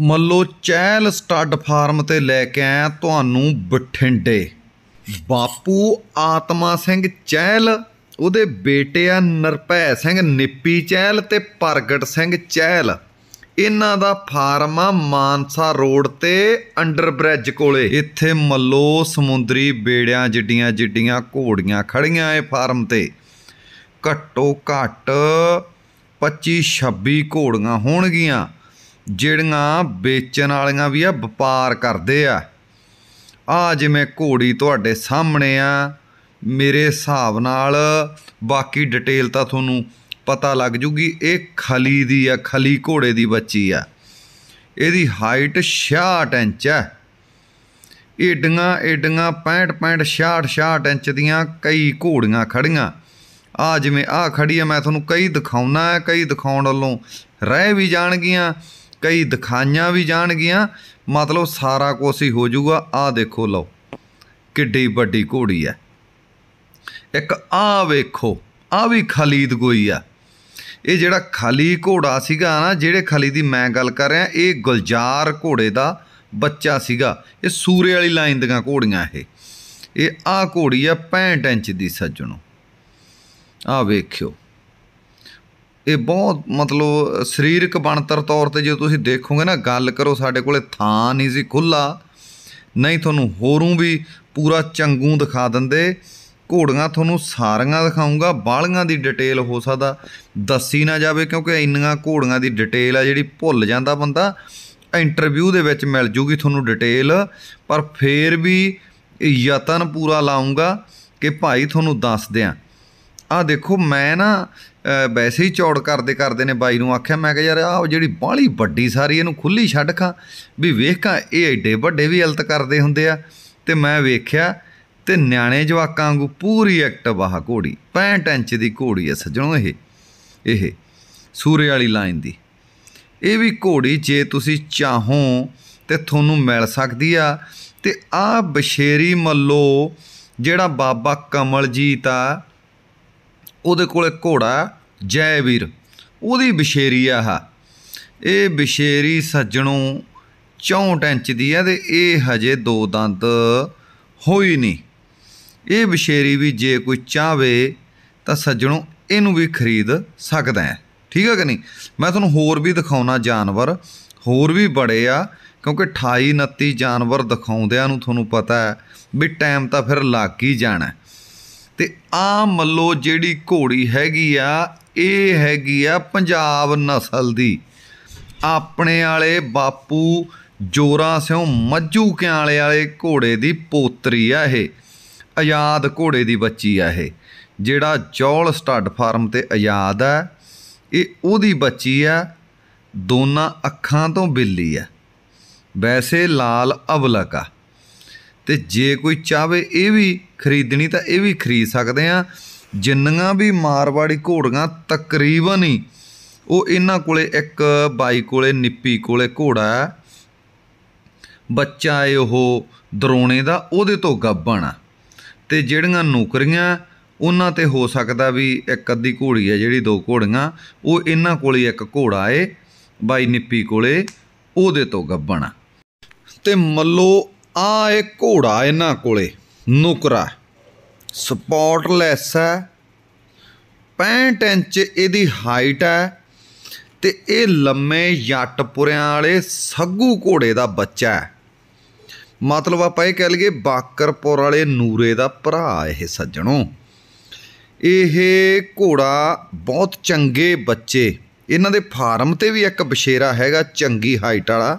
ਮੱਲੋ ਚੈਲ stud farm ਤੇ ਲੈ ਕੇ ਆਇਆ ਤੁਹਾਨੂੰ ਬਠਿੰਡੇ ਬਾਪੂ ਆਤਮਾ ਸਿੰਘ ਚੈਲ ਉਹਦੇ ਬੇਟੇ ਆ ਨਰਪੈ ਸਿੰਘ ਨਿੱਪੀ ਚੈਲ ਤੇ ਪ੍ਰਗਟ ਸਿੰਘ ਚੈਲ ਇਹਨਾਂ ਦਾ ਫਾਰਮ ਆ ਮਾਨਸਾ ਰੋਡ ਤੇ ਅੰਡਰ ਬ੍ਰਿਜ ਕੋਲੇ ਇੱਥੇ ਮੱਲੋ ਸਮੁੰਦਰੀ ਬੇੜਿਆਂ ਜਿੱਡੀਆਂ ਜਿੱਡੀਆਂ ਘੋੜੀਆਂ ਖੜੀਆਂ ਐ ਫਾਰਮ ਤੇ ਘੱਟੋ ਘੱਟ 25 26 ਘੋੜੀਆਂ ਹੋਣਗੀਆਂ ਜਿਹੜੀਆਂ ਵੇਚਣ ਵਾਲੀਆਂ ਵੀ ਆ ਵਪਾਰ ਕਰਦੇ ਆ ਆ ਜਿਵੇਂ ਘੋੜੀ ਤੁਹਾਡੇ ਸਾਹਮਣੇ ਆ ਮੇਰੇ ਹਿਸਾਬ ਨਾਲ ਬਾਕੀ ਡਿਟੇਲ ਤਾਂ ਤੁਹਾਨੂੰ ਪਤਾ ਲੱਗ ਜੂਗੀ ਇਹ ਖਲੀ ਦੀ ਆ ਖਲੀ ਘੋੜੇ ਦੀ ਬੱਚੀ ਆ ਇਹਦੀ ਹਾਈਟ 66 ਇੰਚ ਹੈ ਏਡੀਆਂ ਏਡੀਆਂ 65 65 66 66 ਇੰਚ ਦੀਆਂ ਕਈ ਘੋੜੀਆਂ ਖੜੀਆਂ ਆ ਜਿਵੇਂ ਆ ਖੜੀ ਆ ਮੈਂ ਤੁਹਾਨੂੰ ਕਈ ਦਿਖਾਉਣਾ ਹੈ ਕਈ ਦਿਖਾਉਣ ਵੱਲੋਂ ਰਹਿ ਵੀ ਜਾਣਗੀਆਂ ਕਈ ਦਿਖਾਈਆਂ ਵੀ ਜਾਣਗੀਆਂ ਮਤਲਬ ਸਾਰਾ ਕੁਝ ਹੀ ਹੋ ਜਾਊਗਾ ਆਹ ਦੇਖੋ ਲਓ ਕਿੱਡੀ ਵੱਡੀ ਘੋੜੀ ਹੈ ਇੱਕ ਆ ਵੇਖੋ ਆ ਵੀ ਖਲੀਦ ਕੋਈ ਆ ਇਹ ਜਿਹੜਾ ਖਲੀ ਘੋੜਾ ਸੀਗਾ ਨਾ ਜਿਹੜੇ ਖਲੀ ਦੀ ਮੈਂ ਗੱਲ ਕਰ ਰਿਹਾ ਇਹ ਗੁਲਜ਼ਾਰ ਘੋੜੇ ਦਾ ਬੱਚਾ ਸੀਗਾ ਇਹ ਸੂਰੇ ਵਾਲੀ ਲਾਈਨ ਦੀਆਂ ਘੋੜੀਆਂ ਇਹ ਇਹ ਆ ਘੋੜੀ ਆ 65 ਇੰਚ ਦੀ ਸੱਜਣੋ ਆ ਵੇਖਿਓ ਇਹ ਬਹੁਤ ਮਤਲਬ ਸਰੀਰਕ ਬਣਤਰ ਤੌਰ ਤੇ ਜੇ ਤੁਸੀਂ ਦੇਖੋਗੇ ਨਾ ਗੱਲ ਕਰੋ ਸਾਡੇ ਕੋਲੇ ਥਾਂ ਨਹੀਂ ਸੀ ਖੁੱਲਾ ਨਹੀਂ ਤੁਹਾਨੂੰ ਹੋਰੋਂ ਵੀ ਪੂਰਾ ਚੰਗੂ ਦਿਖਾ ਦਿੰਦੇ ਘੋੜੀਆਂ ਤੁਹਾਨੂੰ ਸਾਰੀਆਂ ਦਿਖਾਉਂਗਾ ਬਾਲੀਆਂ ਦੀ ਡਿਟੇਲ ਹੋ ਸਕਦਾ ਦੱਸੀ ਨਾ ਜਾਵੇ ਕਿਉਂਕਿ ਇੰਨੀਆਂ ਘੋੜੀਆਂ ਦੀ ਡਿਟੇਲ ਆ ਜਿਹੜੀ ਭੁੱਲ ਜਾਂਦਾ ਬੰਦਾ ਇੰਟਰਵਿਊ ਦੇ ਵਿੱਚ ਮਿਲ ਜੂਗੀ ਤੁਹਾਨੂੰ ਡਿਟੇਲ ਪਰ ਫੇਰ ਵੀ ਯਤਨ ਪੂਰਾ ਲਾਉਂਗਾ ਕਿ ਭਾਈ ਤੁਹਾਨੂੰ ਦੱਸ ਦਿਆਂ ਆ ਦੇਖੋ ਮੈਂ ਨਾ ਵੈਸੇ ਹੀ ਚੌੜ ਕਰਦੇ ਕਰਦੇ ਨੇ ਬਾਈ ਨੂੰ ਆਖਿਆ ਮੈਂ ਕਿਹਾ ਯਾਰ ਆਹ ਜਿਹੜੀ ਬਾਲੀ ਵੱਡੀ ਸਾਰੀ ਇਹਨੂੰ ਖੁੱਲੀ ਛੱਡ ਖਾਂ ਵੀ ਵੇਖਾਂ ਇਹ ਐਡੇ ਵੱਡੇ ਵੀ ਹਲਤ ਕਰਦੇ ਹੁੰਦੇ ਆ ਤੇ ਮੈਂ ਵੇਖਿਆ ਤੇ ਨਿਆਣੇ ਜਵਾਕਾਂ ਵਾਂਗੂ ਪੂਰੀ ਐਕਟਿਵ ਆਹ ਘੋੜੀ 65 ਇੰਚ ਦੀ ਘੋੜੀ ਐ ਸੱਜਣੋ ਇਹ ਇਹ ਸੂਰੇ ਵਾਲੀ ਲਾਈਨ ਦੀ ਇਹ ਵੀ ਘੋੜੀ ਜੇ ਤੁਸੀਂ ਚਾਹੋ ਤੇ ਤੁਹਾਨੂੰ ਮਿਲ ਸਕਦੀ ਆ ਤੇ ਆ ਬਸ਼ੇਰੀ ਮੱਲੋ ਜਿਹੜਾ ਬਾਬਾ ਕਮਲਜੀਤ ਆ ਉਹਦੇ ਕੋਲੇ ਘੋੜਾ ਜੈ ਵੀਰ ਉਹਦੀ ਬਿਸ਼ੇਰੀ ਆ ਹਾ ਇਹ ਬਸ਼ੇਰੀ ਸੱਜਣੋ 64 ਇੰਚ ਦੀ ਆ ਤੇ ਇਹ ਹਜੇ ਦੋ ਦੰਦ ਹੋਈ ਨਹੀਂ ਇਹ ਬਸ਼ੇਰੀ ਵੀ ਜੇ ਕੋਈ ਚਾਵੇ ਤਾਂ ਸੱਜਣੋ ਇਹਨੂੰ ਵੀ ਖਰੀਦ ਸਕਦਾ ਹੈ ਠੀਕ ਹੈ ਕਿ ਨਹੀਂ ਮੈਂ ਤੁਹਾਨੂੰ ਹੋਰ ਵੀ ਦਿਖਾਉਣਾ ਜਾਨਵਰ ਹੋਰ ਵੀ ਬੜੇ ਆ ਕਿਉਂਕਿ 28 29 ਜਾਨਵਰ ਦਿਖਾਉਂਦਿਆਂ ਨੂੰ ਤੁਹਾਨੂੰ ਪਤਾ ਹੈ ਵੀ ਟਾਈਮ ਤਾਂ ਫਿਰ ਲੱਗ ਹੀ ਜਾਣਾ ਤੇ ਆ ਮੱਲੋ ਜਿਹੜੀ ਘੋੜੀ ਹੈਗੀ ਆ ਇਹ ਹੈਗੀ ਆ ਪੰਜਾਬ ਨਸਲ ਦੀ ਆਪਣੇ ਵਾਲੇ ਬਾਪੂ ਜੋਰਾ ਸਿਉ ਮੱਝੂ ਕਿਆਲੇ ਵਾਲੇ ਘੋੜੇ ਦੀ ਪੋਤਰੀ ਆ ਇਹ ਆਜ਼ਾਦ ਘੋੜੇ ਦੀ ਬੱਚੀ ਆ ਇਹ ਜਿਹੜਾ ਚੌਲ ਸਟੱਡ ਫਾਰਮ ਤੇ ਆਜ਼ਾਦ ਆ ਇਹ ਉਹਦੀ ਬੱਚੀ ਆ ਦੋਨਾਂ ਅੱਖਾਂ ਤੋਂ ਬਿੱਲੀ ਆ ਵੈਸੇ ਲਾਲ ਅਬਲਕ ਆ ਤੇ ਜੇ ਕੋਈ ਚਾਵੇ ਇਹ ਵੀ ਖਰੀਦਣੀ ਤਾਂ ਇਹ ਵੀ ਖਰੀਦ ਸਕਦੇ ਆ ਜਿੰਨੀਆਂ ਵੀ ਮਾਰਵਾੜੀ ਘੋੜੀਆਂ ਤਕਰੀਬਨ ਹੀ ਉਹ ਇਹਨਾਂ ਕੋਲੇ ਇੱਕ ਬਾਈ ਕੋਲੇ ਨਿੱਪੀ ਕੋਲੇ ਘੋੜਾ ਹੈ ਬੱਚਾ ਏ ਉਹ ਦਰੋਣੇ ਦਾ ਉਹਦੇ ਤੋਂ ਗੱਭਣ ਆ ਤੇ ਜਿਹੜੀਆਂ ਨੌਕਰੀਆਂ ਉਹਨਾਂ ਤੇ ਹੋ ਸਕਦਾ ਵੀ ਇੱਕ ਅੱਧੀ ਘੋੜੀ ਹੈ ਜਿਹੜੀ ਦੋ ਘੋੜੀਆਂ ਉਹ ਇਹਨਾਂ ਕੋਲੇ ਇੱਕ ਘੋੜਾ ਏ ਬਾਈ ਨਿੱਪੀ ਕੋਲੇ ਉਹਦੇ ਤੋਂ ਗੱਭਣ ਆ ਤੇ ਮੱਲੋ ਆ ਇਹ ਘੋੜਾ ਇਹਨਾਂ ਕੋਲੇ ਨੁਕਰਾ ਸਪੋਰਟਲੈਸ ਹੈ 65 ਇੰਚ ਇਹਦੀ ਹਾਈਟ ਹੈ ਤੇ ਇਹ ਲੰਮੇ ਜੱਟਪੁਰਿਆਂ ਵਾਲੇ ਸੱਗੂ ਘੋੜੇ ਦਾ ਬੱਚਾ ਹੈ ਮਤਲਬ ਆਪਾਂ ਇਹ ਕਹਿ ਲਈਏ ਬਾਕਰਪੁਰ ਵਾਲੇ ਨੂਰੇ ਦਾ ਭਰਾ ਇਹ ਸੱਜਣੋ ਇਹ ਘੋੜਾ ਬਹੁਤ ਚੰਗੇ ਬੱਚੇ ਇਹਨਾਂ ਦੇ ਫਾਰਮ ਤੇ ਵੀ ਇੱਕ ਬਸ਼ੇਰਾ ਹੈਗਾ ਚੰਗੀ ਹਾਈਟ ਵਾਲਾ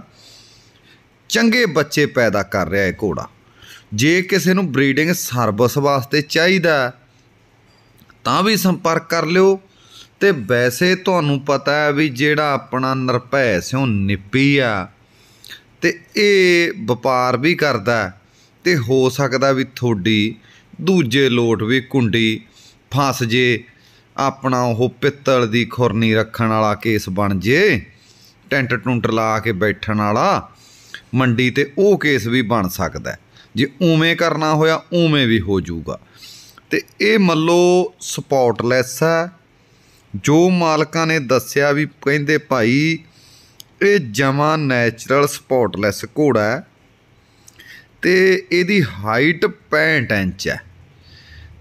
ਚੰਗੇ ਬੱਚੇ ਪੈਦਾ ਕਰ ਰਿਹਾ ਹੈ ਘੋੜਾ ਜੇ ਕਿਸੇ ਨੂੰ ਬਰੀਡਿੰਗ ਸਰਵਿਸ ਵਾਸਤੇ ਚਾਹੀਦਾ ਤਾਂ ਵੀ ਸੰਪਰਕ ਕਰ ਲਿਓ ਤੇ ਵੈਸੇ ਤੁਹਾਨੂੰ ਪਤਾ ਹੈ ਵੀ ਜਿਹੜਾ ਆਪਣਾ ਨਰਪੈ ਸਿਓ ਨਿੱਪੀ ਆ ਤੇ ਇਹ ਵਪਾਰ ਵੀ ਕਰਦਾ ਤੇ ਹੋ ਸਕਦਾ ਵੀ ਥੋੜੀ ਦੂਜੇ ਲੋਟ ਵੀ ਕੁੰਡੀ ਫਸ ਜੇ ਆਪਣਾ ਉਹ ਪਿੱਤਲ ਦੀ ਖੁਰਨੀ ਰੱਖਣ ਵਾਲਾ ਕੇਸ ਬਣ ਜੇ ਟੈਂਟ ਟੁੰਟ ਲਾ ਕੇ ਬੈਠਣ ਵਾਲਾ ਮੰਡੀ ਤੇ ਉਹ ਕੇਸ ਵੀ ਬਣ ਸਕਦਾ ਜੇ ਉਵੇਂ ਕਰਨਾ ਹੋਇਆ ਉਵੇਂ ਵੀ ਹੋ ਜਾਊਗਾ ਤੇ ਇਹ ਮੱਲੋ ਸਪੋਰਟਲੈਸ ਹੈ ਜੋ ਮਾਲਕਾਂ ਨੇ ਦੱਸਿਆ ਵੀ ਕਹਿੰਦੇ ਭਾਈ ਇਹ ਜਮਾ ਨੈਚੁਰਲ ਸਪੋਰਟਲੈਸ ਘੋੜਾ ਹੈ ਤੇ ਇਹਦੀ ਹਾਈਟ 65 ਇੰਚ ਹੈ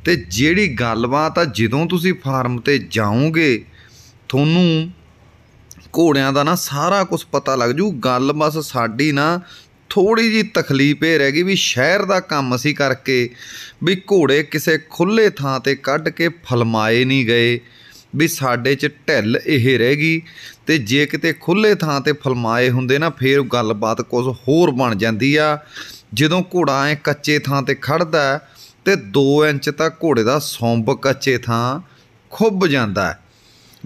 ਤੇ ਜਿਹੜੀ ਗੱਲਬਾਤ ਆ ਜਦੋਂ ਤੁਸੀਂ ਫਾਰਮ ਤੇ ਜਾਓਗੇ ਤੁਹਾਨੂੰ ਘੋੜਿਆਂ ਦਾ ਨਾ ਸਾਰਾ ਕੁਝ ਪਤਾ ਲੱਗ ਜੂ ਗੱਲ ਬਸ ਸਾਡੀ ਨਾ ਥੋੜੀ ਜੀ ਤਕਲੀਫ ਇਹ ਰਹਿ ਗਈ ਵੀ ਸ਼ਹਿਰ ਦਾ ਕੰਮ ਸੀ ਕਰਕੇ ਵੀ ਘੋੜੇ ਕਿਸੇ ਖੁੱਲੇ ਥਾਂ ਤੇ ਕੱਢ ਕੇ ਫਲਮਾਏ ਨਹੀਂ ਗਏ ਵੀ ਸਾਡੇ 'ਚ ਢਿੱਲ ਇਹ ਰਹਿ ਗਈ ਤੇ ਜੇ ਕਿਤੇ ਖੁੱਲੇ ਥਾਂ ਤੇ ਫਲਮਾਏ ਹੁੰਦੇ ਨਾ ਫੇਰ ਗੱਲਬਾਤ ਕੁਝ ਹੋਰ ਬਣ ਜਾਂਦੀ ਆ ਜਦੋਂ ਘੋੜਾ ਐ ਕੱਚੇ ਥਾਂ ਤੇ ਖੜਦਾ ਤੇ 2 ਇੰਚ ਤੱਕ ਘੋੜੇ ਦਾ ਸੌਂਬ ਕੱਚੇ ਥਾਂ ਖੁੱਭ ਜਾਂਦਾ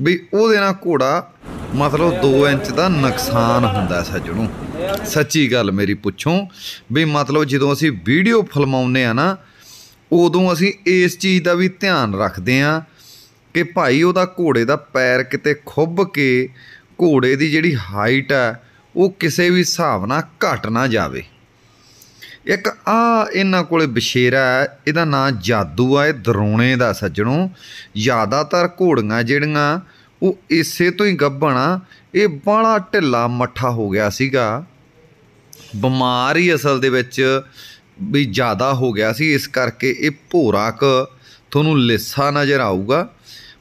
ਵੀ ਉਹਦੇ ਨਾਲ ਘੋੜਾ ਮਤਲਬ 2 ਇੰਚ ਦਾ ਨੁਕਸਾਨ ਹੁੰਦਾ ਸੱਜਣੋ ਸੱਚੀ ਗੱਲ ਮੇਰੀ ਪੁੱਛੋ ਵੀ ਮਤਲਬ ਜਦੋਂ ਅਸੀਂ ਵੀਡੀਓ ਫਿਲਮਾਉਂਦੇ ਆ ਨਾ ਉਦੋਂ ਅਸੀਂ ਇਸ ਚੀਜ਼ ਦਾ ਵੀ ਧਿਆਨ ਰੱਖਦੇ ਆ ਕਿ ਭਾਈ ਉਹਦਾ ਘੋੜੇ ਦਾ ਪੈਰ ਕਿਤੇ ਖੁੱਬ ਕੇ ਘੋੜੇ ਦੀ ਜਿਹੜੀ ਹਾਈਟ ਆ ਉਹ ਕਿਸੇ ਵੀ ਹਿਸਾਬ ਨਾਲ ਘਟ ਨਾ ਜਾਵੇ ਇੱਕ ਆ ਇਹਨਾਂ ਕੋਲੇ ਬਸ਼ੇਰਾ ਇਹਦਾ ਨਾਂ ਜਾਦੂ ਆ ਇਹ ਦਰੋਣੇ ਦਾ ਸੱਜਣੋ ਜ਼ਿਆਦਾਤਰ ਘੋੜੀਆਂ ਜਿਹੜੀਆਂ ਉਹ ਇਸੇ ਤੋਂ ਹੀ ਗੱਭਣਾ ਇਹ ਬਾਲਾ ਢਿੱਲਾ ਮੱਠਾ ਹੋ ਗਿਆ ਸੀਗਾ ਬਿਮਾਰ ਹੀ ਅਸਲ ਦੇ ਵਿੱਚ ਵੀ ਜ਼ਿਆਦਾ ਹੋ ਗਿਆ ਸੀ ਇਸ ਕਰਕੇ ਇਹ ਭੋਰਾ ਕ ਤੁਹਾਨੂੰ ਲਿੱਸਾ ਨਜ਼ਰ ਆਊਗਾ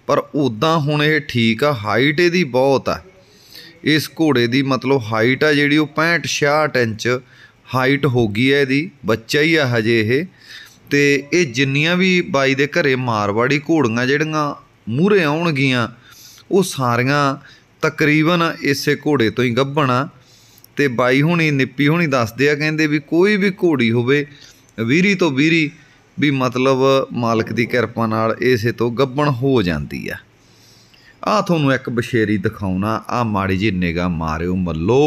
ਪਰ ਉਦਾਂ ਹੁਣ ਇਹ ਠੀਕ ਆ ਹਾਈਟ ਇਹਦੀ ਬਹੁਤ ਆ ਇਸ ਘੋੜੇ ਦੀ ਮਤਲਬ ਹਾਈਟ ਆ ਜਿਹੜੀ ਉਹ 65 66 ਇੰਚ ਹਾਈਟ ਹੋ ਗਈ ਹੈ ਇਹਦੀ ਬੱਚਾ ਹੀ ਆ ਹਜੇ ਇਹ ਤੇ ਇਹ ਜਿੰਨੀਆਂ ਵੀ ਬਾਈ ਦੇ ਘਰੇ ਮਾਰਵਾੜੀ ਘੋੜੀਆਂ ਜਿਹੜੀਆਂ ਮੂਹਰੇ ਆਉਣਗੀਆਂ ਉਹ ਸਾਰੀਆਂ ਤਕਰੀਬਨ ਇਸੇ ਘੋੜੇ ਤੋਂ ਹੀ ਗੱਭਣਾ ਤੇ ਬਾਈ ਹੁਣੀ ਨਿੱਪੀ ਹੁਣੀ ਦੱਸਦੇ ਆ ਕਹਿੰਦੇ ਵੀ ਕੋਈ ਵੀ ਘੋੜੀ ਹੋਵੇ ਵੀਰੀ ਤੋਂ ਵੀਰੀ ਵੀ ਮਤਲਬ ਮਾਲਕ ਦੀ ਕਿਰਪਾ ਨਾਲ ਇਸੇ ਤੋਂ ਗੱਭਣ ਹੋ ਜਾਂਦੀ ਆ ਆ ਤੁਹਾਨੂੰ ਇੱਕ ਬਸ਼ੇਰੀ ਦਿਖਾਉਣਾ ਆ ਮਾੜੀ ਜੀ ਨਿਗਾ ਮਾਰਿਓ ਮੱਲੋ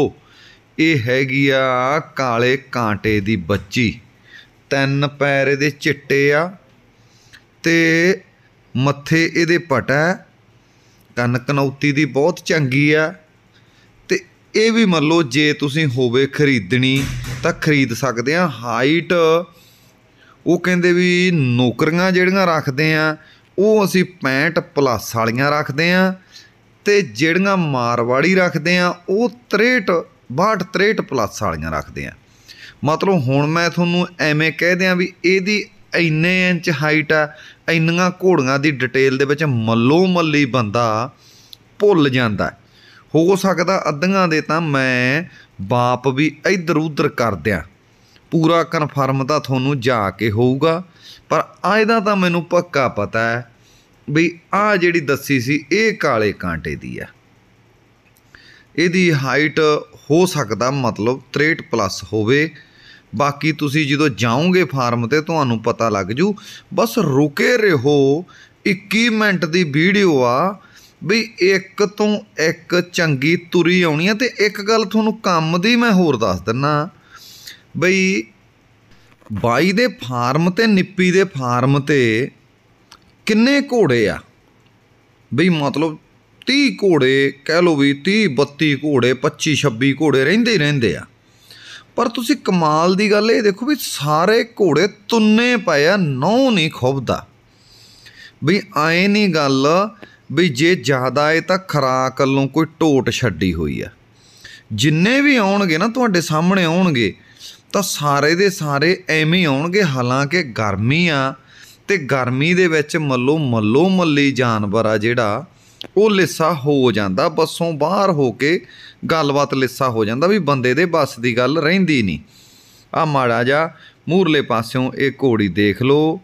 ਇਹ ਹੈਗੀ ਆ ਕਾਲੇ ਕਾਂਟੇ ਦੀ ਬੱਚੀ ਤਿੰਨ ਪੈਰ ਇਹਦੇ ਚਿੱਟੇ ਆ ਤੇ ਮੱਥੇ ਇਹਦੇ ਪਟਾ ਕੰਨ ਕਨੌਤੀ ਦੀ ਬਹੁਤ ਚੰਗੀ ਆ ਤੇ ਇਹ ਵੀ ਮੰਨ ਲਓ ਜੇ ਤੁਸੀਂ ਹੋਵੇ ਖਰੀਦਣੀ ਤਾਂ ਖਰੀਦ ਸਕਦੇ ਆ ਹਾਈਟ ਉਹ ਕਹਿੰਦੇ ਵੀ ਨੌਕਰੀਆਂ ਜਿਹੜੀਆਂ ਰੱਖਦੇ ਆ ਉਹ ਅਸੀਂ 65 ਪਲੱਸ ਵਾਲੀਆਂ ਰੱਖਦੇ ਆ ਤੇ ਜਿਹੜੀਆਂ ਮਾਰਵਾੜੀ ਰੱਖਦੇ ਆ ਉਹ 63 62 63 ਪਲੱਸ ਵਾਲੀਆਂ ਰੱਖਦੇ ਆ ਮਤਲਬ ਹੁਣ ਮੈਂ ਤੁਹਾਨੂੰ ਐਵੇਂ ਕਹਿ ਦਿਆਂ ਵੀ ਇਹਦੀ ਇੰਨੇ ਇੰਚ ਹਾਈਟ ਆ ਇੰਨੀਆਂ ਘੋੜੀਆਂ ਦੀ ਡਿਟੇਲ ਦੇ ਵਿੱਚ ਮੱਲੋ ਮੱਲੀ ਬੰਦਾ ਭੁੱਲ ਜਾਂਦਾ ਹੋ ਸਕਦਾ ਅੱਧੀਆਂ ਦੇ ਤਾਂ ਮੈਂ ਬਾਪ ਵੀ ਇੱਧਰ ਉੱਧਰ ਕਰ ਦਿਆਂ ਪੂਰਾ ਕਨਫਰਮ ਤਾਂ ਤੁਹਾਨੂੰ ਜਾ ਕੇ ਹੋਊਗਾ ਪਰ ਆ ਇਹਦਾ ਤਾਂ ਮੈਨੂੰ ਪੱਕਾ ਪਤਾ ਹੈ ਵੀ ਆ ਜਿਹੜੀ ਦੱਸੀ ਸੀ ਇਹ ਕਾਲੇ ਕਾਂਟੇ ਦੀ ਆ ਇਹਦੀ ਹਾਈਟ ਹੋ ਸਕਦਾ ਮਤਲਬ 63 ਪਲੱਸ ਹੋਵੇ ਬਾਕੀ ਤੁਸੀਂ ਜਦੋਂ ਜਾਓਗੇ ਫਾਰਮ ਤੇ ਤੁਹਾਨੂੰ ਪਤਾ ਲੱਗ ਜੂ ਬਸ ਰੁਕੇ ਰਹੋ 21 ਮਿੰਟ ਦੀ ਵੀਡੀਓ ਆ ਵੀ ਇੱਕ ਤੋਂ ਇੱਕ ਚੰਗੀ ਤੁਰੀ ਆਉਣੀ ਆ ਤੇ ਇੱਕ ਗੱਲ ਤੁਹਾਨੂੰ ਕੰਮ ਦੀ ਮੈਂ ਹੋਰ ਦੱਸ ਦਿੰਨਾ ਬਈ ਬਾਈ ਦੇ ਫਾਰਮ ਤੇ ਨਿੱਪੀ ਦੇ ਫਾਰਮ ਤੇ ਕਿੰਨੇ ਘੋੜੇ ਆ ਬਈ ਮਤਲਬ 30 ਘੋੜੇ ਕਹਿ ਲੋ ਵੀ 30 32 ਘੋੜੇ 25 26 ਘੋੜੇ ਰਹਿੰਦੇ ਰਹਿੰਦੇ ਆ ਪਰ ਤੁਸੀਂ ਕਮਾਲ ਦੀ ਗੱਲ ਇਹ ਦੇਖੋ ਵੀ ਸਾਰੇ ਘੋੜੇ ਤੁੰਨੇ ਪਏ ਆ ਨੌ ਨਹੀਂ ਖੁੱਬਦਾ ਵੀ ਆਏ ਨਹੀਂ ਗੱਲ ਵੀ ਜੇ ਜ਼ਿਆਦਾ ਏ ਤਾਂ ਖਰਾਕ ਵੱਲੋਂ ਕੋਈ ਟੋਟ ਛੱਡੀ ਹੋਈ ਆ ਜਿੰਨੇ ਵੀ ਆਉਣਗੇ ਨਾ ਤੁਹਾਡੇ ਸਾਹਮਣੇ ਆਉਣਗੇ ਤਾਂ ਸਾਰੇ ਦੇ ਸਾਰੇ ਐਵੇਂ ਆਉਣਗੇ ਹਾਲਾਂਕਿ ਗਰਮੀ ਆ ਤੇ ਗਰਮੀ ਦੇ ਵਿੱਚ ਮੱਲੋ ਮੱਲੋ ਮੱਲੀ ਜਾਨਵਰ ਆ ਜਿਹੜਾ ਉਹ ਲਿੱਸਾ ਹੋ ਜਾਂਦਾ ਬੱਸੋਂ ਬਾਹਰ ਹੋ ਕੇ ਗੱਲਬਾਤ ਲਿੱਸਾ ਹੋ ਜਾਂਦਾ ਵੀ ਬੰਦੇ ਦੇ ਬਸ ਦੀ ਗੱਲ ਰਹਿੰਦੀ ਨਹੀਂ ਆ ਮਾੜਾ ਜਾ ਮੂਰਲੇ ਪਾਸਿਓਂ ਇਹ ਘੋੜੀ ਦੇਖ ਲੋ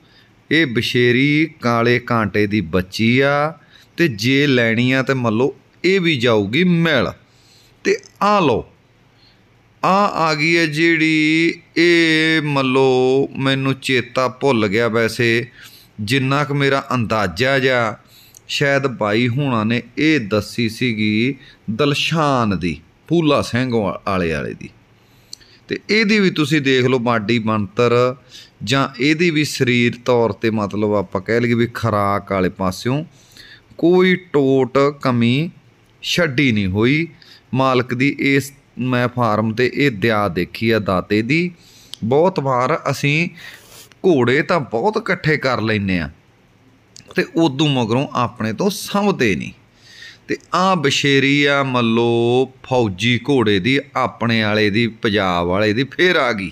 ਇਹ ਬਸ਼ੇਰੀ ਕਾਲੇ ਕਾਂਟੇ ਦੀ ਬੱਚੀ ਆ ਤੇ ਜੇ ਲੈਣੀ ਆ ਤੇ ਮੱਲੋ ਇਹ ਵੀ ਜਾਊਗੀ ਮਿਲ ਤੇ ਆ ਲੋ ਆ ਆ ਗਈ ਹੈ ਜਿਹੜੀ ਇਹ ਮੱਲੋ ਮੈਨੂੰ ਚੇਤਾ ਭੁੱਲ ਗਿਆ ਵੈਸੇ ਜਿੰਨਾ ਕੁ ਮੇਰਾ ਅੰਦਾਜ਼ਾ ਜਾਂ ਸ਼ਾਇਦ ਬਾਈ ਹੋਣਾ ਨੇ ਇਹ ਦੱਸੀ ਸੀਗੀ ਦਲਸ਼ਾਨ ਦੀ ਪੂਲਾ ਸਿੰਘ ਵਾਲੇ ਵਾਲੇ ਦੀ ਤੇ ਇਹਦੀ ਵੀ ਤੁਸੀਂ ਦੇਖ ਲਓ ਬਾਡੀ ਮੰਤਰ ਜਾਂ ਇਹਦੀ ਵੀ ਸਰੀਰ ਤੌਰ ਤੇ ਮਤਲਬ ਆਪਾਂ ਕਹਿ ਲਈਏ ਵੀ ਖਰਾਕ ਵਾਲੇ ਪਾਸਿਓਂ ਕੋਈ ਟੋਟ ਕਮੀ ਛੱਡੀ ਨਹੀਂ ਹੋਈ ਮਾਲਕ ਦੀ ਇਸ ਮੈਂ ਫਾਰਮ ਤੇ ਇਹ ਦਿਆ ਦੇਖੀ ਆ ਦਾਤੇ ਦੀ ਬਹੁਤ ਵਾਰ ਅਸੀਂ ਘੋੜੇ ਤਾਂ ਬਹੁਤ ਇਕੱਠੇ ਕਰ ਲੈਨੇ ਆ ਤੇ ਉਦੋਂ ਮਗਰੋਂ ਆਪਣੇ ਤੋਂ ਸੰਭਦੇ ਨਹੀਂ ਤੇ ਆ ਬਸ਼ੇਰੀ ਆ ਮੱਲੋ ਫੌਜੀ ਘੋੜੇ ਦੀ ਆਪਣੇ ਵਾਲੇ ਦੀ ਪੰਜਾਬ ਵਾਲੇ ਦੀ ਫੇਰ ਆ ਗਈ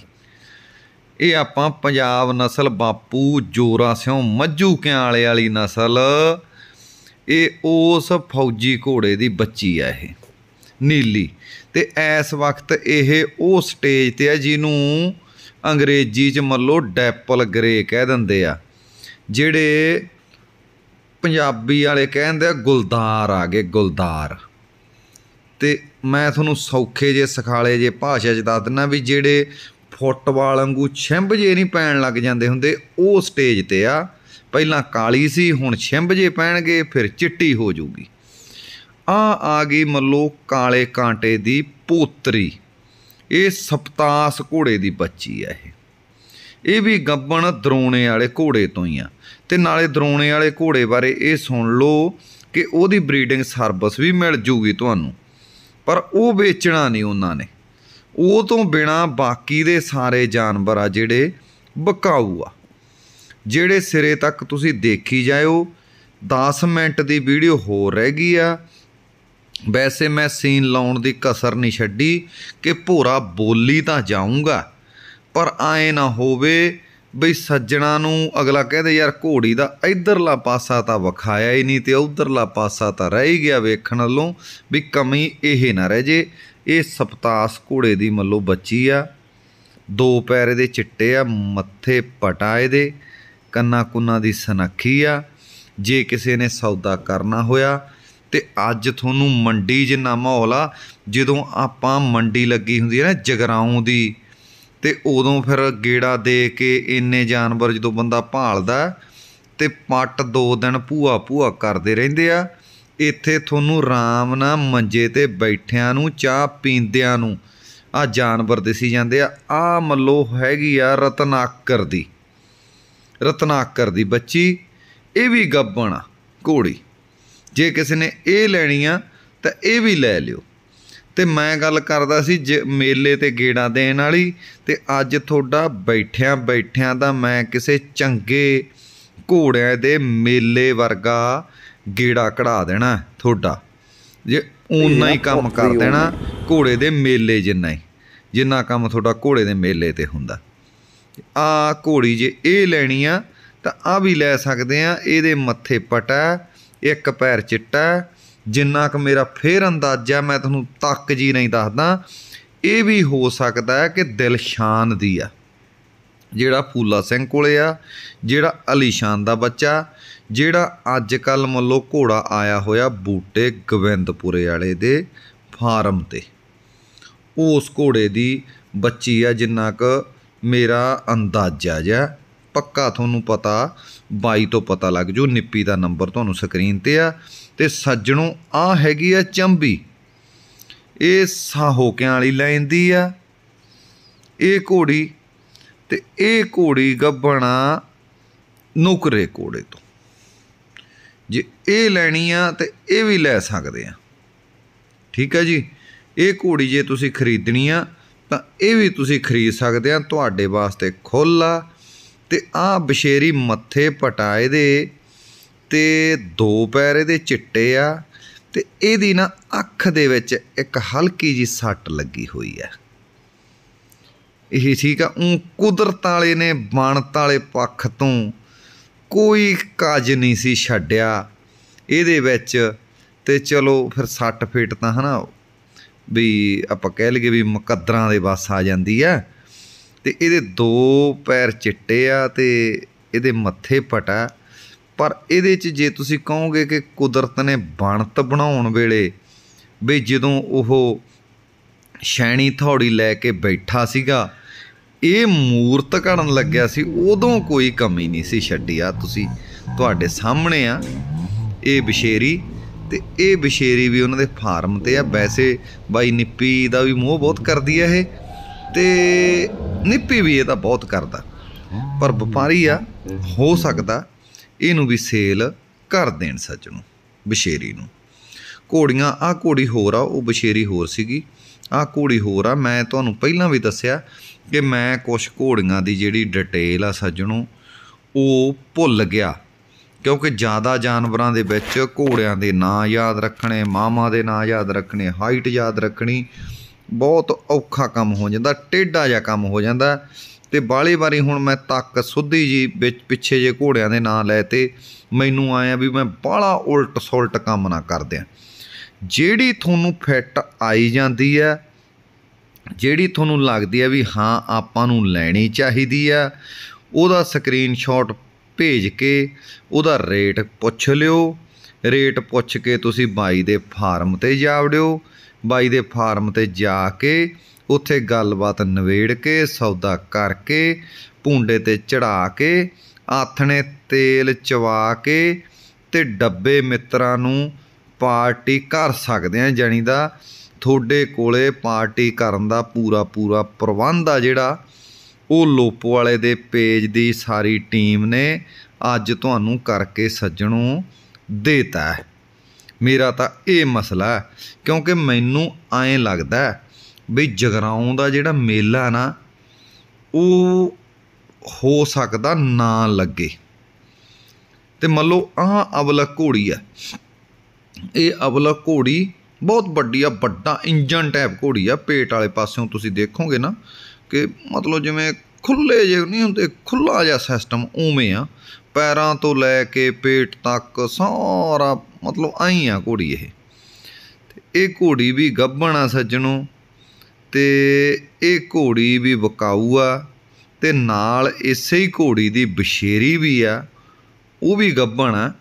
ਇਹ ਆਪਾਂ ਪੰਜਾਬ ਨਸਲ ਬਾਪੂ ਜੋਰਾ ਸਿਉ ਮੱਝੂ ਕਿਆਂ ਵਾਲੇ ਵਾਲੀ ਨਸਲ ਇਹ ਉਸ ਫੌਜੀ ਘੋੜੇ ਦੀ ਬੱਚੀ ਆ ਇਹ ਨੀਲੀ ਤੇ ਐਸ ਵਕਤ ਇਹ ਉਹ ਸਟੇਜ ਤੇ ਆ ਜਿਹਨੂੰ ਅੰਗਰੇਜ਼ੀ ਚ ਮੱਲੋ ਡੈਪਲ ਗ੍ਰੇ ਕਹਿ ਦਿੰਦੇ ਆ ਜਿਹੜੇ ਪੰਜਾਬੀ ਵਾਲੇ ਕਹਿੰਦੇ ਆ ਗੁਲਦਾਰ ਆ ਗਏ ਗੁਲਦਾਰ ਤੇ ਮੈਂ ਤੁਹਾਨੂੰ ਸੌਖੇ ਜੇ ਸਖਾਲੇ ਜੇ ਭਾਸ਼ਾ 'ਚ ਦੱਸ ਦਿੰਨਾ ਵੀ ਜਿਹੜੇ ਫੁੱਟਬਾਲ ਵਾਂਗੂ ਛਿੰਭ ਜੇ ਨਹੀਂ ਪੈਣ ਲੱਗ ਜਾਂਦੇ ਹੁੰਦੇ ਉਹ ਸਟੇਜ ਤੇ ਆ ਪਹਿਲਾਂ ਕਾਲੀ ਸੀ ਹੁਣ ਛਿੰਭ ਜੇ ਪੈਣਗੇ ਫਿਰ ਚਿੱਟੀ ਹੋ ਜੂਗੀ ਆ ਆ ਗਈ ਮੱਲੋ ਕਾਲੇ ਕਾਂਟੇ ਦੀ ਪੋਤਰੀ ਇਹ ਸਪਤਾਸ ਘੋੜੇ ਦੀ ਬੱਚੀ ਆ ਇਹ ਇਹ ਵੀ ਗੱਬਣ ਦਰੋਣੇ ਵਾਲੇ ਘੋੜੇ ਤੋਂ ਹੀ ਆ ਤੇ ਨਾਲੇ ਦਰੋਣੇ ਵਾਲੇ ਘੋੜੇ ਬਾਰੇ ਇਹ ਸੁਣ ਲਓ ਕਿ ਉਹਦੀ ਬਰੀਡਿੰਗ ਸਰਵਿਸ ਵੀ ਮਿਲ ਜੂਗੀ ਤੁਹਾਨੂੰ ਪਰ ਉਹ ਵੇਚਣਾ ਨਹੀਂ ਉਹਨਾਂ ਨੇ ਉਹ ਤੋਂ ਬਿਨਾ ਬਾਕੀ ਦੇ ਸਾਰੇ ਜਾਨਵਰ ਆ ਜਿਹੜੇ ਬਕਾਊ ਆ ਜਿਹੜੇ ਸਿਰੇ ਤੱਕ ਤੁਸੀਂ ਦੇਖੀ ਜਾਇਓ 10 ਮਿੰਟ ਦੀ ਵੀਡੀਓ ਹੋਰ ਰਹਿ ਗਈ ਆ ਵੈਸੇ ਮੈਂ ਸੀਨ ਲਾਉਣ ਦੀ ਕਸਰ ਨਹੀਂ ਛੱਡੀ ਕਿ ਭੋਰਾ ਬੋਲੀ ਤਾਂ ਜਾਊਂਗਾ ਪਰ ਆਏ ਨਾ ਹੋਵੇ ਬਈ ਸੱਜਣਾ ਨੂੰ ਅਗਲਾ ਕਹਦੇ ਯਾਰ ਘੋੜੀ ਦਾ ਇਧਰਲਾ ਪਾਸਾ ਤਾਂ ਵਿਖਾਇਆ ਹੀ ਨਹੀਂ ਤੇ ਉਧਰਲਾ ਪਾਸਾ ਤਾਂ ਰਹਿ ਹੀ ਗਿਆ ਵੇਖਣ ਵੱਲੋਂ ਵੀ ਕਮੀ ਇਹ ਨਾ ਰਹਿ ਜੇ ਇਹ ਸਪਤਾਸ ਘੋੜੇ ਦੀ ਮੱਲੋ ਬੱਚੀ ਆ ਦੋ ਪੈਰੇ ਦੇ ਚਿੱਟੇ ਆ ਮੱਥੇ ਪਟਾ ਇਹਦੇ ਕੰਨਾ ਕੁੰਨਾ ਦੀ ਸਨੱਖੀ ਆ ਜੇ ਕਿਸੇ ਨੇ ਸੌਦਾ ਕਰਨਾ ਹੋਇਆ ਤੇ ਅੱਜ ਤੁਹਾਨੂੰ ਮੰਡੀ ਜਿੰਨਾ ਮਾਹੌਲ ਆ ਜਦੋਂ ਆਪਾਂ ਮੰਡੀ ਲੱਗੀ ਹੁੰਦੀ ਹੈ ਨਾ ਜਗਰਾਉਂ ਦੀ ਤੇ ਉਦੋਂ ਫਿਰ ਗੇੜਾ ਦੇ ਕੇ ਇੰਨੇ ਜਾਨਵਰ ਜਦੋਂ ਬੰਦਾ ਭਾਲਦਾ ਤੇ ਪੱਟ ਦੋ ਦਿਨ ਭੂਆ ਭੂਆ ਕਰਦੇ ਰਹਿੰਦੇ ਆ ਇੱਥੇ ਤੁਹਾਨੂੰ ਰਾਮ ਨਾ ਮੰਜੇ ਤੇ ਬੈਠਿਆਂ ਨੂੰ ਚਾਹ ਪੀਂਦਿਆਂ ਨੂੰ ਆ ਜਾਨਵਰ ਦਿਸੀ ਜਾਂਦੇ ਆ ਆ ਮੱਲੋ ਹੈਗੀ ਆ ਰਤਨਾਕਰ ਦੀ ਰਤਨਾਕਰ ਦੀ ਬੱਚੀ ਇਹ ਵੀ ਗੱਬਣ ਘੋੜੀ ਜੇ ਕਿਸੇ ਨੇ ਇਹ ਲੈਣੀ ਆ ਤਾਂ ਇਹ ਵੀ ਲੈ ਲਿਓ ਤੇ ਮੈਂ ਗੱਲ ਕਰਦਾ ਸੀ ਮੇਲੇ ਤੇ ਗੇੜਾਂ ਦੇਣ ਵਾਲੀ ਤੇ ਅੱਜ ਤੁਹਾਡਾ ਬੈਠਿਆਂ ਬੈਠਿਆਂ ਦਾ ਮੈਂ ਕਿਸੇ ਚੰਗੇ ਘੋੜਿਆਂ ਦੇ ਮੇਲੇ ਵਰਗਾ ਗੇੜਾ ਕਢਾ ਦੇਣਾ ਤੁਹਾਡਾ ਜੇ ਉਨਾ ਹੀ ਕੰਮ ਕਰ ਦੇਣਾ ਘੋੜੇ ਦੇ ਮੇਲੇ ਜਿੰਨਾ ਹੀ ਜਿੰਨਾ ਕੰਮ ਤੁਹਾਡਾ ਘੋੜੇ ਦੇ ਮੇਲੇ ਤੇ ਹੁੰਦਾ ਆ ਘੋੜੀ ਜੇ ਇਹ ਲੈਣੀ ਆ ਤਾਂ ਆ ਵੀ ਲੈ ਸਕਦੇ ਆ ਇਹਦੇ ਮੱਥੇ ਪਟਾ ਇੱਕ ਪੈਰ ਚਿੱਟਾ ਜਿੰਨਾ ਕਿ ਮੇਰਾ ਫੇਰ ਅੰਦਾਜ਼ਾ ਮੈਂ ਤੁਹਾਨੂੰ ਤੱਕ ਜੀ ਨਹੀਂ ਦੱਸਦਾ ਇਹ ਵੀ ਹੋ ਸਕਦਾ ਹੈ ਕਿ ਦਿਲਸ਼ਾਨ ਦੀ ਆ ਜਿਹੜਾ ਫੂਲਾ ਸਿੰਘ ਕੋਲੇ ਆ ਜਿਹੜਾ ਅਲੀਸ਼ਾਨ ਦਾ ਬੱਚਾ ਜਿਹੜਾ ਅੱਜ ਕੱਲ ਮੱਲੋ ਘੋੜਾ ਆਇਆ ਹੋਇਆ ਬੂਟੇ ਗਵਿੰਦਪੁਰੇ ਵਾਲੇ ਦੇ ਫਾਰਮ ਤੇ ਉਸ ਘੋੜੇ ਦੀ ਬੱਚੀ ਆ ਜਿੰਨਾ ਕ ਮੇਰਾ ਅੰਦਾਜ਼ਾ ਜਾ ਪੱਕਾ ਤੁਹਾਨੂੰ ਪਤਾ ਬਾਈ ਤੋਂ ਪਤਾ ਲੱਗ ਜੂ ਨਿੱਪੀ ਦਾ ਨੰਬਰ ਤੁਹਾਨੂੰ ਸਕਰੀਨ ਤੇ ਆ ਤੇ ਸੱਜਣੋਂ ਆ ਹੈਗੀ ਆ ਚੰਬੀ ਇਹ ਸਾ ਵਾਲੀ ਲੈਂਦੀ ਆ ਇਹ ਘੋੜੀ ਤੇ ਇਹ ਘੋੜੀ ਗੱਬਣਾ ਨੁਕਰੇ ਕੋੜੇ ਤੋਂ ਜੇ ਇਹ ਲੈਣੀ ਆ ਤੇ ਇਹ ਵੀ ਲੈ ਸਕਦੇ ਆ ਠੀਕ ਹੈ ਜੀ ਇਹ ਘੋੜੀ ਜੇ ਤੁਸੀਂ ਖਰੀਦਣੀ ਆ ਤਾਂ ਇਹ ਵੀ ਤੁਸੀਂ ਖਰੀਦ ਸਕਦੇ ਆ ਤੁਹਾਡੇ ਵਾਸਤੇ ਖੁੱਲਾ ਤੇ ਆ ਬਸ਼ੇਰੀ ਮੱਥੇ ਪਟਾਏ ਦੇ ਤੇ ਦੋ ਪੈਰ ਇਹਦੇ ਚਿੱਟੇ ਆ ਤੇ ਇਹਦੀ ਨਾ ਅੱਖ ਦੇ ਵਿੱਚ ਇੱਕ ਹਲਕੀ ਜੀ ਸੱਟ ਲੱਗੀ ਹੋਈ ਆ ਇਹ ਠੀਕ ਆ ਉਹ ਕੁਦਰਤ ਵਾਲੇ ਨੇ ਬਣਤ ਵਾਲੇ ਪੱਖ ਤੋਂ ਕੋਈ ਕਾਜ ਨਹੀਂ ਸੀ ਛੱਡਿਆ ਇਹਦੇ ਵਿੱਚ ਤੇ ਚਲੋ ਫਿਰ ਸੱਟ ਫੇਟ ਤਾਂ ਹਨਾ ਵੀ ਆਪਾਂ ਕਹਿ ਲਈਏ ਵੀ ਮੁਕੱਦਰਾਂ ਦੇ ਬਸ ਆ ਜਾਂਦੀ ਆ ਤੇ ਇਹਦੇ ਦੋ ਪੈਰ ਚਿੱਟੇ ਆ ਤੇ ਇਹਦੇ ਮੱਥੇ ਪਟਾ ਪਰ ਇਹਦੇ 'ਚ ਜੇ ਤੁਸੀਂ ਕਹੋਗੇ ਕਿ ਕੁਦਰਤ ਨੇ ਬਣਤ ਬਣਾਉਣ ਵੇਲੇ ਵੀ ਜਦੋਂ ਉਹ ਸ਼ੈਣੀ ਥੌੜੀ ਲੈ ਕੇ ਬੈਠਾ ਸੀਗਾ ਇਹ ਮੂਰਤ ਘੜਨ ਲੱਗਿਆ ਸੀ ਉਦੋਂ ਕੋਈ ਕਮੀ ਨਹੀਂ ਸੀ ਛੱਡੀ ਆ ਤੁਸੀਂ ਤੁਹਾਡੇ ਸਾਹਮਣੇ ਆ ਇਹ ਬਸ਼ੇਰੀ ਤੇ ਇਹ ਬਸ਼ੇਰੀ ਵੀ ਉਹਨਾਂ ਦੇ ਫਾਰਮ ਤੇ ਆ ਵੈਸੇ ਬਾਈ ਨਿੱਪੀ ਦਾ ਵੀ ਮੋਹ ਬਹੁਤ ਕਰਦੀ ਆ ਇਹ ਤੇ ਨਿੱਪੀ ਵੀ ਇਹ ਤਾਂ ਬਹੁਤ ਕਰਦਾ ਪਰ ਵਪਾਰੀ ਆ ਹੋ ਸਕਦਾ ਇਹਨੂੰ ਵੀ ਸੇਲ ਕਰ ਦੇਣ ਸੱਚ ਨੂੰ ਬਸ਼ੇਰੀ ਨੂੰ ਘੋੜੀਆਂ ਆ ਘੋੜੀ ਹੋਰ ਆ ਉਹ ਬਸ਼ੇਰੀ ਹੋਰ ਸੀਗੀ ਆ ਘੋੜੀ ਹੋਰ ਆ ਮੈਂ ਤੁਹਾਨੂੰ ਪਹਿਲਾਂ ਵੀ ਦੱਸਿਆ ਕਿ ਮੈਂ ਕੁਝ ਘੋੜੀਆਂ ਦੀ ਜਿਹੜੀ ਡਿਟੇਲ ਆ ਸੱਜਣੋ ਉਹ ਭੁੱਲ ਗਿਆ ਕਿਉਂਕਿ ਜ਼ਿਆਦਾ ਜਾਨਵਰਾਂ ਦੇ ਵਿੱਚ ਘੋੜਿਆਂ ਦੇ ਨਾਂ ਯਾਦ ਰੱਖਣੇ ਮਾਮਾ ਦੇ ਨਾਂ ਯਾਦ ਰੱਖਣੇ ਹਾਈਟ ਯਾਦ ਰੱਖਣੀ ਬਹੁਤ ਔਖਾ ਕੰਮ ਹੋ ਜਾਂਦਾ ਟੇਡਾ ਜਿਹਾ ਕੰਮ ਹੋ ਜਾਂਦਾ ਤੇ ਬਾਲੇ ਵਾਰੀ ਹੁਣ ਮੈਂ ਤੱਕ ਸੁੱਧੀ ਜੀ ਵਿੱਚ ਪਿੱਛੇ ਜੇ ਘੋੜਿਆਂ ਦੇ ਨਾਂ ਲੈ ਤੇ ਮੈਨੂੰ ਆਇਆ ਵੀ ਮੈਂ ਬਾਲਾ ਉਲਟ ਸੁਲਟ ਕੰਮ ਨਾ ਕਰਦਿਆਂ ਜਿਹੜੀ ਤੁਹਾਨੂੰ ਫਿੱਟ ਆਈ ਜਾਂਦੀ ਹੈ ਜਿਹੜੀ ਤੁਹਾਨੂੰ ਲੱਗਦੀ ਹੈ ਵੀ ਹਾਂ ਆਪਾਂ ਨੂੰ ਲੈਣੀ ਚਾਹੀਦੀ ਆ ਉਹਦਾ ਸਕਰੀਨਸ਼ਾਟ ਭੇਜ ਕੇ ਉਹਦਾ ਰੇਟ ਪੁੱਛ ਲਿਓ ਰੇਟ ਪੁੱਛ ਕੇ ਤੁਸੀਂ ਬਾਈ ਦੇ ਫਾਰਮ ਤੇ ਜਾ ਵੜਿਓ ਬਾਈ ਦੇ ਫਾਰਮ ਤੇ ਜਾ ਕੇ ਉੱਥੇ ਗੱਲਬਾਤ ਨਵੇੜ ਕੇ ਸੌਦਾ ਕਰਕੇ ਭੁੰਡੇ ਤੇ ਚੜਾ ਕੇ ਆਥਣੇ ਤੇਲ ਚਵਾ ਕੇ ਤੇ ਡੱਬੇ ਮਿੱਤਰਾਂ ਨੂੰ ਪਾਰਟੀ ਕਰ ਸਕਦੇ ਆ ਜਾਨੀ ਦਾ ਤੁਹਾਡੇ ਕੋਲੇ ਪਾਰਟੀ ਕਰਨ ਦਾ ਪੂਰਾ ਪੂਰਾ ਪ੍ਰਬੰਧ ਆ ਜਿਹੜਾ ਉਹ ਲੋਪੋ ਵਾਲੇ ਦੇ ਪੇਜ ਦੀ ਸਾਰੀ ਟੀਮ ਨੇ ਅੱਜ ਤੁਹਾਨੂੰ ਕਰਕੇ ਸੱਜਣੋਂ ਦੇਤਾ ਮੇਰਾ ਤਾਂ ਇਹ ਮਸਲਾ ਕਿਉਂਕਿ ਮੈਨੂੰ ਐਂ ਲੱਗਦਾ ਹੈ ਬਈ ਜਗਰਾਉਂ ਦਾ ਜਿਹੜਾ ਮੇਲਾ ਨਾ ਉਹ ਹੋ ਸਕਦਾ ਨਾ ਲੱਗੇ ਤੇ ਮੰਨ ਲਓ ਆਹ ਅਬਲਾ ਘੋੜੀ ਆ ਇਹ ਅਬਲਾ ਘੋੜੀ ਬਹੁਤ ਵੱਡੀ ਆ ਵੱਡਾ ਇੰਜਨ ਟਾਈਪ ਘੋੜੀ ਆ ਪੇਟ ਵਾਲੇ ਪਾਸਿਓਂ ਤੁਸੀਂ ਦੇਖੋਗੇ ਨਾ ਕਿ ਮਤਲਬ ਜਿਵੇਂ ਖੁੱਲੇ ਜੇ ਨਹੀਂ ਹੁੰਦੇ ਖੁੱਲਾ ਜਿਹਾ ਸਿਸਟਮ ਉਵੇਂ ਆ ਪੈਰਾਂ ਤੋਂ ਲੈ ਕੇ ਪੇਟ ਤੱਕ ਸਾਰਾ ਮਤਲਬ ਐਂ ਆ ਘੋੜੀ ਇਹ ਤੇ ਇਹ ਘੋੜੀ ਵੀ ਗੱਭਣਾ ਸੱਜਣੋ ਤੇ ਇਹ ਘੋੜੀ ਵੀ ਬਕਾਊ ਆ ਤੇ ਨਾਲ ਇਸੇ ਹੀ ਘੋੜੀ ਦੀ ਬਸ਼ੇਰੀ ਵੀ ਆ ਉਹ ਵੀ ਗੱਬਣ ਆ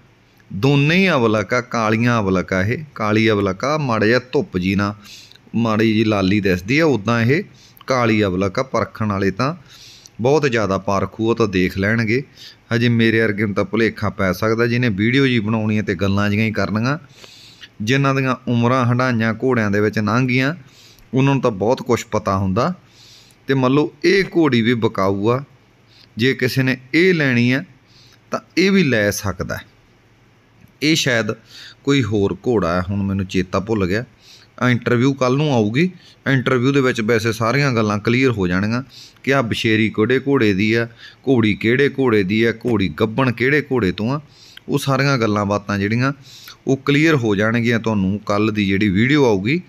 ਦੋਨੇ ਹੀ ਅਵਲਕਾ ਕਾਲੀਆਂ ਅਵਲਕਾ ਇਹ ਕਾਲੀ ਅਵਲਕਾ ਮਾੜਾ ਜਾਂ ਧੁੱਪ ਜੀ ਨਾ ਮਾੜੀ ਜੀ ਲਾਲੀ ਦਿਸਦੀ ਆ ਉਦਾਂ ਇਹ ਕਾਲੀ ਅਵਲਕਾ ਪਰਖਣ ਵਾਲੇ ਤਾਂ ਬਹੁਤ ਜ਼ਿਆਦਾ ਪਰਖੂ ਉਹ ਤਾਂ ਦੇਖ ਲੈਣਗੇ ਹਜੇ ਮੇਰੇ ਵਰਗੇ ਨੂੰ ਤਾਂ ਭੁਲੇਖਾ ਪੈ ਸਕਦਾ ਜਿਹਨੇ ਵੀਡੀਓ ਜੀ ਬਣਾਉਣੀ ਹੈ ਤੇ ਗੱਲਾਂ ਜੀਆਂ ਹੀ ਕਰਨੀਆਂ ਜਿਨ੍ਹਾਂ ਦੀਆਂ ਉਮਰਾਂ ਹੰਡਾਈਆਂ ਘੋੜਿਆਂ ਦੇ ਵਿੱਚ ਲੰਘ ਗਈਆਂ ਉਹਨਾਂ ਨੂੰ ਤਾਂ ਬਹੁਤ ਕੁਝ ਪਤਾ ਹੁੰਦਾ ਤੇ ਮੰਨ ਲਓ ਇਹ ਘੋੜੀ ਵੀ ਬਕਾਊ ਆ ਜੇ ਕਿਸੇ ਨੇ ਇਹ ਲੈਣੀ ਆ ਤਾਂ ਇਹ ਵੀ ਲੈ ਸਕਦਾ ਇਹ ਸ਼ਾਇਦ ਕੋਈ ਹੋਰ ਘੋੜਾ ਹੈ ਹੁਣ ਮੈਨੂੰ ਚੇਤਾ ਭੁੱਲ ਗਿਆ ਇੰਟਰਵਿਊ ਕੱਲ ਨੂੰ ਆਊਗੀ ਇੰਟਰਵਿਊ ਦੇ ਵਿੱਚ ਵੈਸੇ ਸਾਰੀਆਂ ਗੱਲਾਂ ਕਲੀਅਰ ਹੋ ਜਾਣਗੀਆਂ ਕਿ ਆ ਬਸ਼ੇਰੀ ਕਿਹੜੇ ਘੋੜੇ ਦੀ ਆ ਘੋੜੀ ਕਿਹੜੇ ਘੋੜੇ ਦੀ ਆ ਘੋੜੀ ਗੱਬਣ ਕਿਹੜੇ ਘੋੜੇ ਤੋਂ ਆ ਉਹ ਸਾਰੀਆਂ ਗੱਲਾਂ ਬਾਤਾਂ ਜਿਹੜੀਆਂ ਉਹ ਕਲੀਅਰ ਹੋ ਜਾਣਗੀਆਂ ਤੁਹਾਨੂੰ ਕੱਲ ਦੀ ਜਿਹੜੀ ਵੀਡੀਓ ਆਊਗੀ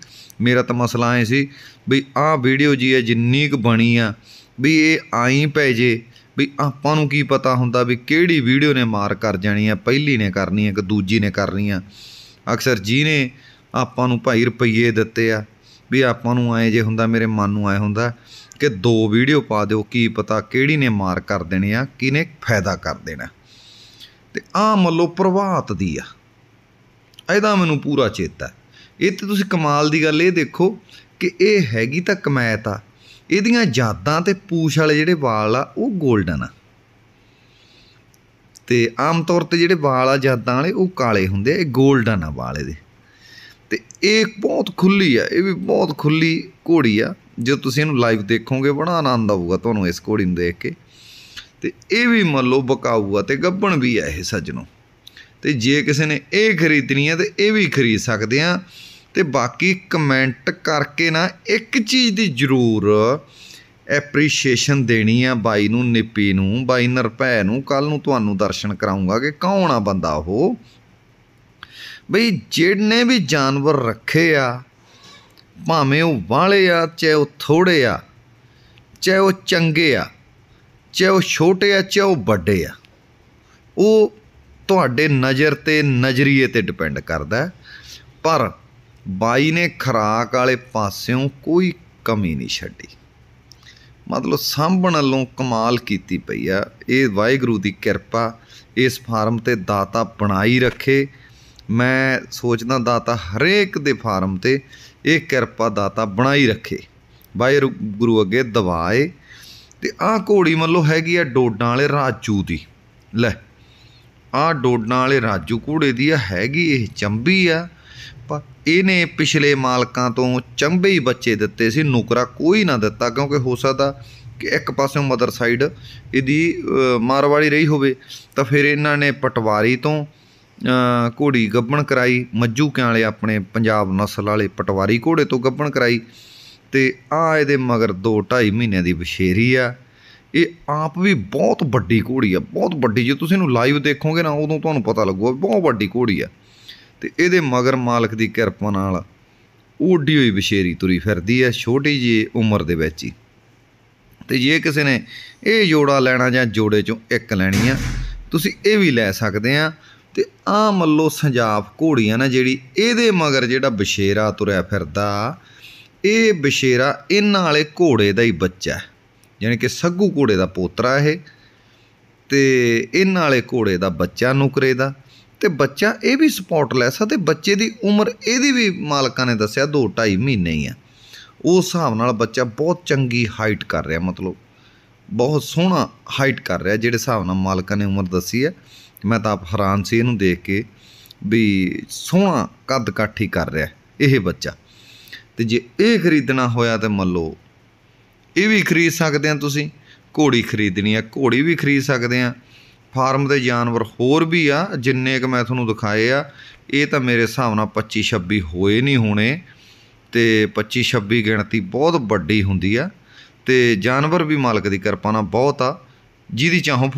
ਮੇਰਾ ਤਾਂ ਮਸਲਾ ਐ ਸੀ ਵੀ ਆਹ ਵੀਡੀਓ ਜੀ ਐ ਜਿੰਨੀ ਕੁ ਬਣੀ ਆ ਵੀ ਇਹ ਆਈ ਪੈ ਜੇ ਵੀ ਆਪਾਂ ਨੂੰ ਕੀ ਪਤਾ ਹੁੰਦਾ ਵੀ ਕਿਹੜੀ ਵੀਡੀਓ ਨੇ ਮਾਰ ਕਰ ਜਾਣੀ ਆ ਪਹਿਲੀ ਨੇ ਕਰਨੀ ਆ ਕਿ ਦੂਜੀ ਨੇ ਕਰਨੀ ਆ ਅਕਸਰ ਜੀ ਨੇ ਆਪਾਂ ਨੂੰ ਭਾਈ ਰੁਪਈਏ ਦਿੱਤੇ ਆ ਵੀ ਆਪਾਂ ਨੂੰ ਐ ਜੇ ਹੁੰਦਾ ਮੇਰੇ ਮਨ ਨੂੰ ਐ ਹੁੰਦਾ ਕਿ ਦੋ ਵੀਡੀਓ ਪਾ ਦਿਓ ਕੀ ਪਤਾ ਕਿਹੜੀ ਨੇ ਮਾਰ ਕਰ ਦੇਣੀ ਆ ਕਿਨੇ ਫਾਇਦਾ ਕਰ ਦੇਣਾ ਤੇ ਆ ਮੱਲੋ ਪ੍ਰਭਾਤ ਦੀ ਆ ਇਹਦਾ ਮੈਨੂੰ ਪੂਰਾ ਚੇਤਾ ਇਹ ਤੇ ਤੁਸੀਂ ਕਮਾਲ ਦੀ ਗੱਲ ਇਹ ਦੇਖੋ ਕਿ ਇਹ ਹੈਗੀ ਤਾਂ ਕਮੈਤ ਆ ਇਹਦੀਆਂ ਜਾਦਾਂ ਤੇ ਪੂਛ ਵਾਲੇ ਜਿਹੜੇ ਵਾਲ ਆ ਉਹ 골ਡਨ ਆ ਤੇ ਆਮ ਤੌਰ ਤੇ ਜਿਹੜੇ ਵਾਲ ਆ ਜਾਦਾਂ ਵਾਲੇ ਉਹ ਕਾਲੇ ਹੁੰਦੇ ਆ ਇਹ 골ਡਨ ਆ ਵਾਲੇ ਦੇ ਤੇ ਇਹ ਬਹੁਤ ਖੁੱਲੀ ਆ ਇਹ ਵੀ ਬਹੁਤ ਖੁੱਲੀ ਘੋੜੀ ਆ ਜੇ ਤੁਸੀਂ ਇਹਨੂੰ ਲਾਈਵ ਦੇਖੋਗੇ ਬੜਾ ਆਨੰਦ ਆਊਗਾ ਤੁਹਾਨੂੰ ਇਸ ਘੋੜੀ ਨੂੰ ਦੇਖ ਕੇ ਤੇ ਇਹ ਵੀ ਮੰਨ ਲਓ ਬਕਾਊ ਆ ਤੇ ਗੱਬਣ ਵੀ ਆ ਇਹ ਸੱਜਣੋ ਤੇ ਜੇ ਕਿਸੇ ਨੇ ਇਹ ਖਰੀਦਣੀ ਆ ਤੇ ਇਹ ਵੀ ਖਰੀਦ ਸਕਦੇ ਆ ਤੇ ਬਾਕੀ ਕਮੈਂਟ ਕਰਕੇ ਨਾ ਇੱਕ ਚੀਜ਼ ਦੀ ਜ਼ਰੂਰ ਐਪਰੀਸ਼ੀਏਸ਼ਨ ਦੇਣੀ ਆ ਬਾਈ ਨੂੰ ਨਿੱਪੀ ਨੂੰ ਬਾਈ ਨਰਪੈ ਨੂੰ ਕੱਲ ਨੂੰ ਤੁਹਾਨੂੰ ਦਰਸ਼ਨ ਕਰਾਉਂਗਾ ਕਿ ਕੌਣ ਆ ਬੰਦਾ ਉਹ ਬਈ ਜਿਹਨੇ ਵੀ ਜਾਨਵਰ ਰੱਖੇ ਆ ਭਾਵੇਂ ਉਹ ਵਾਲੇ ਆ ਚਾਹੇ ਉਹ ਥੋੜੇ ਆ ਚਾਹੇ ਉਹ ਚੰਗੇ ਆ ਚਾਹੇ ਉਹ ਛੋਟੇ ਆ ਚਾਹੇ ਉਹ ਵੱਡੇ ਆ ਉਹ ਤੁਹਾਡੇ ਨਜ਼ਰ ਤੇ ਨਜ਼ਰੀਏ ਤੇ ਡਿਪੈਂਡ ਕਰਦਾ ਪਰ ਬਾਈ ਨੇ ਖਰਾਕ ਵਾਲੇ ਪਾਸਿਓਂ ਕੋਈ ਕਮੀ ਨਹੀਂ ਛੱਡੀ ਮਤਲਬ ਸਾਂਭਣ ਵੱਲੋਂ ਕਮਾਲ ਕੀਤੀ ਪਈ ਆ ਇਹ ਵਾਹਿਗੁਰੂ ਦੀ ਕਿਰਪਾ ਇਸ ਫਾਰਮ ਤੇ ਦਾਤਾ ਬਣਾਈ ਰੱਖੇ ਮੈਂ ਸੋਚਦਾ ਦਾਤਾ ਹਰੇਕ ਦੇ ਫਾਰਮ ਤੇ ਇਹ ਕਿਰਪਾ ਦਾਤਾ ਬਣਾਈ ਰੱਖੇ ਵਾਹਿਗੁਰੂ ਅੱਗੇ ਦਵਾਏ ਤੇ ਆਹ ਘੋੜੀ ਮੱਲੋ ਹੈਗੀ ਆ ਡੋਡਾਂ ਵਾਲੇ ਰਾਜੂ ਦੀ ਲੈ ਆਹ ਡੋਡਾਂ ਵਾਲੇ ਰਾਜੂ ਘੋੜੇ ਦੀ ਆ ਹੈਗੀ ਇਹ ਚੰਬੀ ਆ ਇਹਨੇ ਪਿਛਲੇ ਮਾਲਕਾਂ ਤੋਂ ਚੰਬੇ ਹੀ ਬੱਚੇ ਦਿੱਤੇ ਸੀ ਨੁਕਰਾ ਕੋਈ ਨਾ ਦਿੱਤਾ ਕਿਉਂਕਿ ਹੋ ਸਕਦਾ ਕਿ ਇੱਕ ਪਾਸੇ ਮਦਰ ਸਾਈਡ ਇਹਦੀ ਮਾਰਵਾੜੀ ਰਹੀ ਹੋਵੇ ਤਾਂ ਫਿਰ ਇਹਨਾਂ ਨੇ ਪਟਵਾਰੀ ਤੋਂ ਘੋੜੀ ਗੱਬਣ ਕਰਾਈ ਮੱਜੂ ਵਾਲੇ ਆਪਣੇ ਪੰਜਾਬ ਨਸਲ ਵਾਲੇ ਪਟਵਾਰੀ ਘੋੜੇ ਤੋਂ ਗੱਬਣ ਕਰਾਈ ਤੇ ਆ ਇਹਦੇ ਮਗਰ 2 2.5 ਮਹੀਨੇ ਦੀ ਬਸ਼ੇਰੀ ਆ ਇਹ ਆਪ ਵੀ ਬਹੁਤ ਵੱਡੀ ਘੋੜੀ ਆ ਬਹੁਤ ਵੱਡੀ ਜੇ ਤੁਸੀਂ ਇਹਨੂੰ ਲਾਈਵ ਦੇਖੋਗੇ ਨਾ ਉਦੋਂ ਤੁਹਾਨੂੰ ਪਤਾ ਲੱਗੂਗਾ ਬਹੁਤ ਵੱਡੀ ਘੋੜੀ ਆ ਤੇ ਇਹਦੇ ਮਗਰ ਮਾਲਕ ਦੀ ਕਿਰਪਾ ਨਾਲ ਉੱਡੀ ਹੋਈ ਬਸ਼ੇਰੀ ਤੁਰੀ ਫਿਰਦੀ ਹੈ ਛੋਟੀ ਜੀ ਉਮਰ ਦੇ ਵਿੱਚ ਹੀ ਤੇ ਜੇ ਕਿਸੇ ਨੇ ਇਹ ਜੋੜਾ ਲੈਣਾ ਜਾਂ ਜੋੜੇ ਚੋਂ ਇੱਕ ਲੈਣੀ ਆ ਤੁਸੀਂ ਇਹ ਵੀ ਲੈ ਸਕਦੇ ਆ ਤੇ ਆ ਮੱਲੋ ਸੰਜਾਬ ਘੋੜੀਆਂ ਨਾ ਜਿਹੜੀ ਇਹਦੇ ਮਗਰ ਜਿਹੜਾ ਬਸ਼ੇਰਾ ਤੁਰਿਆ ਫਿਰਦਾ ਇਹ ਬਸ਼ੇਰਾ ਇਹਨਾਂ ਵਾਲੇ ਘੋੜੇ ਦਾ ਹੀ ਬੱਚਾ ਯਾਨੀ ਕਿ ਸੱਗੂ ਘੋੜੇ ਦਾ ਪੋਤਰਾ ਇਹ ਤੇ ਇਹਨਾਂ ਵਾਲੇ ਘੋੜੇ ਦਾ ਬੱਚਾ ਨੁਕਰੇ ਦਾ ਤੇ ਬੱਚਾ ਇਹ ਵੀ ਸਪੋਰਟ ਲੈ ਸਕਦਾ ਤੇ ਬੱਚੇ ਦੀ ਉਮਰ ਇਹਦੀ ਵੀ ਮਾਲਕਾਂ ਨੇ ਦੱਸਿਆ 2 2.5 ਮਹੀਨੇ ਹੀ ਆ ਉਸ ਹਿਸਾਬ ਨਾਲ ਬੱਚਾ ਬਹੁਤ ਚੰਗੀ ਹਾਈਟ ਕਰ ਰਿਹਾ ਮਤਲਬ ਬਹੁਤ ਸੋਹਣਾ ਹਾਈਟ ਕਰ ਰਿਹਾ ਜਿਹੜੇ ਹਿਸਾਬ ਨਾਲ ਮਾਲਕਾਂ ਨੇ ਉਮਰ ਦੱਸੀ ਹੈ ਮੈਂ ਤਾਂ ਆਪ ਹੈਰਾਨ ਸੀ ਇਹਨੂੰ ਦੇਖ ਕੇ ਵੀ ਸੋਹਣਾ ਕੱਦ ਕਾਠੀ ਕਰ ਰਿਹਾ ਇਹ ਬੱਚਾ ਤੇ ਜੇ ਇਹ ਖਰੀਦਣਾ ਹੋਇਆ ਤੇ ਮੰਨ ਲਓ ਇਹ ਵੀ ਖਰੀਦ ਸਕਦੇ ਆ ਤੁਸੀਂ ਘੋੜੀ ਖਰੀਦਣੀ ਆ ਘੋੜੀ ਵੀ ਖਰੀਦ ਸਕਦੇ ਆ ਫਾਰਮ ਦੇ ਜਾਨਵਰ ਹੋਰ ਵੀ ਆ ਜਿੰਨੇ ਕ ਮੈਂ ਤੁਹਾਨੂੰ ਦਿਖਾਏ ਆ ਇਹ ਤਾਂ ਮੇਰੇ ਹਿਸਾਬ ਨਾਲ 25 26 ਹੋਏ ਨਹੀਂ ਹੋਣੇ ਤੇ 25 26 ਗਿਣਤੀ ਬਹੁਤ ਵੱਡੀ ਹੁੰਦੀ ਆ ਤੇ ਜਾਨਵਰ ਵੀ ਮਾਲਕ ਦੀ ਕਿਰਪਾ ਨਾਲ ਬਹੁਤ ਆ ਜਿਹਦੀ ਚਾਹੋ